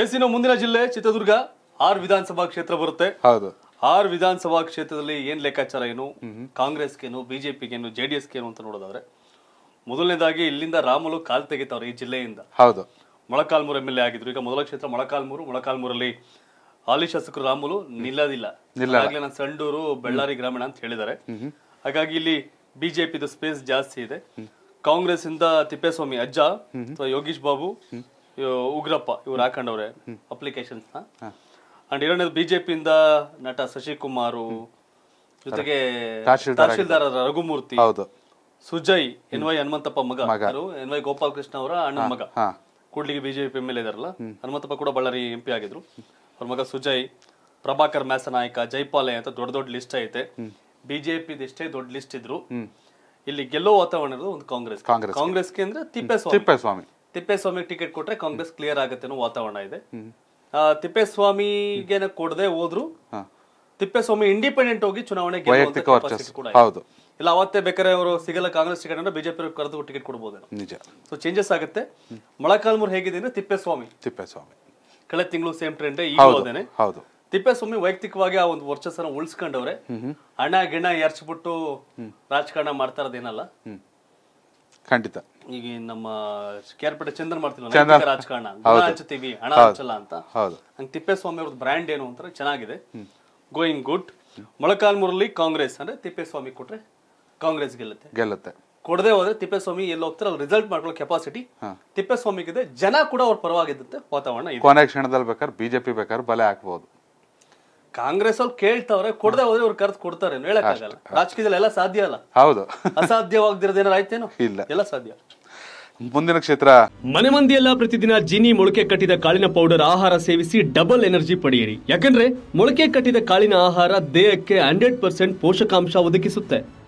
ಎಸಿನ ಮುಂದಿನ ಜಿಲ್ಲೆ ಚಿತ್ರದುರ್ಗ ಆರ್ ವಿಧಾನಸಭಾ ಕ್ಷೇತ್ರ ಬರುತ್ತೆ ಹೌದು ಆರ್ ವಿಧಾನಸಭಾ ಕ್ಷೇತ್ರದಲ್ಲಿ ಏನ್ ಲೆಕ್ಕಾಚಾರ ಏನು ಕಾಂಗ್ರೆಸ್ಗೇನು ಬಿಜೆಪಿಗೇನು ಜೆ ಡಿ ಏನು ಅಂತ ನೋಡೋದಾದ್ರೆ ಮೊದಲನೇದಾಗಿ ಇಲ್ಲಿಂದ ರಾಮುಲು ಕಾಲ್ ತೆಗಿತಾವ್ರೆ ಈ ಜಿಲ್ಲೆಯಿಂದ ಹೌದು ಮೊಳಕಾಲ್ಮೂರು ಎಂ ಎಲ್ ಎ ಆಗಿದ್ರು ಈಗ ಮೊದಲ ಕ್ಷೇತ್ರ ಮೊಳಕಾಲ್ಮೂರು ಮೊಳಕಾಲ್ಮೂರಲ್ಲಿ ಹಾಲಿ ಶಾಸಕರು ರಾಮುಲು ನಿಲ್ಲದಿಲ್ಲ ಆಗ್ಲೇ ನಾನು ಸಂಡೂರು ಬಳ್ಳಾರಿ ಗ್ರಾಮೀಣ ಅಂತ ಹೇಳಿದ್ದಾರೆ ಹಾಗಾಗಿ ಇಲ್ಲಿ ಬಿಜೆಪಿದು ಸ್ಪೇಸ್ ಜಾಸ್ತಿ ಇದೆ ಕಾಂಗ್ರೆಸ್ ಇಂದ ತಿಪ್ಪೇಸ್ವಾಮಿ ಅಜ್ಜ ಅಥವಾ ಯೋಗೀಶ್ ಬಾಬು ಉಗ್ರಪ್ಪ ಇವ್ರು ಹಾಕೊಂಡವ್ರೆ ಅಪ್ಲಿಕೇಶನ್ಸ್ನ ಅಂಡ್ ಎರಡನೇದು ಬಿಜೆಪಿಯಿಂದ ನಟ ಶಶಿಕುಮಾರು ಜೊತೆಗೆ ತಹಶೀಲ್ದಾರ್ ರಘುಮೂರ್ತಿ ಸುಜಯ್ ಎನ್ ವೈ ಹನುಮಂತಪ್ಪ ಮಗ ಎನ್ ವೈ ಗೋಪಾಲ್ ಕೃಷ್ಣ ಅವರ ಅಣ್ಣ ಮಗ ಕೂಡ್ಲಿಗೆ ಬಿಜೆಪಿ ಎಂ ಎಲ್ ಇದಾರಲ್ಲ ಹನುಮಂತಪ್ಪ ಕೂಡ ಬಳ್ಳಾರಿ ಎಂ ಪಿ ಆಗಿದ್ರು ಅವ್ರ ಮಗ ಸುಜಯ್ ಪ್ರಭಾಕರ್ ಮ್ಯಾಸ ನಾಯಕ ಜೈಪಾಲೆ ಅಂತ ದೊಡ್ಡ ದೊಡ್ಡ ಲಿಸ್ಟ್ ಐತೆ ಬಿಜೆಪಿ ಎಷ್ಟೇ ದೊಡ್ಡ ಲಿಸ್ಟ್ ಇದ್ರು ಇಲ್ಲಿ ಗೆಲ್ಲೋ ವಾತಾವರಣ ಒಂದು ಕಾಂಗ್ರೆಸ್ ಕಾಂಗ್ರೆಸ್ ಕಾಂಗ್ರೆಸ್ಗೆ ಅಂದ್ರೆ ತಿಪ್ಪೇಸ್ವಾಮಿ ತಿಪ್ಪೇಸ್ವಾಮಿ ಟಿಕೆಟ್ ಕೊಟ್ರೆ ಕಾಂಗ್ರೆಸ್ ಕ್ಲಿಯರ್ ಆಗುತ್ತೆ ಅನ್ನೋ ವಾತಾವರಣ ಇದೆ ತಿಪ್ಪೇಸ್ವಾಮಿಗೆ ಕೊಡದೆ ಹೋದ್ರು ತಿಪ್ಪೇಸ್ವಾಮಿ ಇಂಡಿಪೆಂಡೆಂಟ್ ಹೋಗಿ ಚುನಾವಣೆ ಹೌದು ಇಲ್ಲ ಅವತ್ತೇ ಬೇಕಾದ್ರೆ ಅವರು ಸಿಗಲ್ಲ ಕಾಂಗ್ರೆಸ್ ಟಿಕೆಟ್ ಅಂದ್ರೆ ಬಿಜೆಪಿ ಕರೆದು ಟಿಕೆಟ್ ಕೊಡ್ಬೋದೇನೋ ನಿಜ ಸೊ ಚೇಂಜಸ್ ಆಗುತ್ತೆ ಮೊಳಕಾಲ್ಮೂರು ಹೇಗಿದೆ ಅಂದ್ರೆ ತಿಪ್ಪೇಸ್ವಾಮಿ ತಿಪ್ಪೇಸ್ವಾಮಿ ಕಳೆದ ತಿಂಗಳು ಸೇಮ್ ಟ್ರೆಂಡ್ ಈಗ ಹೋದೇನೆ ಹೌದು ತಿಪ್ಪೇಸ್ವಾಮಿ ವೈಯಕ್ತಿಕವಾಗಿ ಆ ಒಂದು ವರ್ಷಸನ ಉಳಿಸ್ಕೊಂಡವ್ರೆ ಹಣ ಗಿಣ ಎರ್ಚ್ಬಿಟ್ಟು ರಾಜಕಾರಣ ಮಾಡ್ತಾ ಖಂಡಿತ ಈಗ ನಮ್ಮ ಕೇರ್ಪೇಟೆ ಚಂದನ್ ಮಾಡ್ತೀವಿ ರಾಜಕಾರಣ ಹಂಚ್ತೀವಿ ಹಣ ಹಂಚಲ್ಲ ಅಂತ ಹಂಗೆ ತಿಪ್ಪೇಸ್ವಾಮಿ ಅವ್ರದ್ದು ಬ್ರ್ಯಾಂಡ್ ಏನು ಅಂತ ಚೆನ್ನಾಗಿದೆ ಗೋಯಿಂಗ್ ಗುಡ್ ಮೊಳಕಾಲ್ಮೂರಲ್ಲಿ ಕಾಂಗ್ರೆಸ್ ಅಂದ್ರೆ ತಿಪ್ಪೇಸ್ವಾಮಿ ಕೊಟ್ರೆ ಕಾಂಗ್ರೆಸ್ ಗೆಲ್ಲುತ್ತೆ ಗೆಲ್ಲುತ್ತೆ ಕೊಡದೆ ಹೋದ್ರೆ ತಿಪ್ಪೇಸ್ವಾಮಿ ಎಲ್ಲಿ ಹೋಗ್ತಾರೆ ಅಲ್ಲಿ ರಿಸಲ್ಟ್ ಮಾಡ್ಕೊಳ್ಳೋ ಕೆಪಾಸಿಟಿ ತಿಪ್ಪೇಸ್ವಾಮಿಗಿದೆ ಜನ ಕೂಡ ಅವ್ರ ಪರವಾಗಿದ್ದಂತೆ ವಾತಾವರಣ ಕೊನೆ ಕ್ಷಣದಲ್ಲಿ ಬೇಕಾದ್ರೆ ಬಿಜೆಪಿ ಬೇಕಾದ್ರೆ ಬಲೆ ಹಾಕ್ಬಹುದು ಕಾಂಗ್ರೆಸ್ ಅವ್ರು ಕೇಳ್ತಾವ್ರೆ ಕೊಡದೆ ಹೋದ್ರೆ ಅವ್ರು ಕರೆದು ಕೊಡ್ತಾರೆ ಹೇಳಕ್ಕಾಗಲ್ಲ ರಾಜಕೀಯದಲ್ಲಿ ಎಲ್ಲ ಸಾಧ್ಯ ಅಲ್ಲ ಹೌದು ಅಸಾಧ್ಯವಾಗ್ದಿರೋದೇನಾರು ಆಯ್ತೇನು ಇಲ್ಲ ಎಲ್ಲ ಸಾಧ್ಯ ಮುಂದಿನ ಕ್ಷೇತ್ರ ಮನೆ ಮಂದಿಯೆಲ್ಲ ಪ್ರತಿದಿನ ಜಿನಿ ಮೊಳಕೆ ಕಟ್ಟಿದ ಕಾಳಿನ ಪೌಡರ್ ಆಹಾರ ಸೇವಿಸಿ ಡಬಲ್ ಎನರ್ಜಿ ಪಡೆಯಿರಿ ಯಾಕಂದ್ರೆ ಮೊಳಕೆ ಕಟ್ಟಿದ ಕಾಳಿನ ಆಹಾರ ದೇಹಕ್ಕೆ ಹಂಡ್ರೆಡ್ ಪರ್ಸೆಂಟ್ ಪೋಷಕಾಂಶ ಒದಗಿಸುತ್ತೆ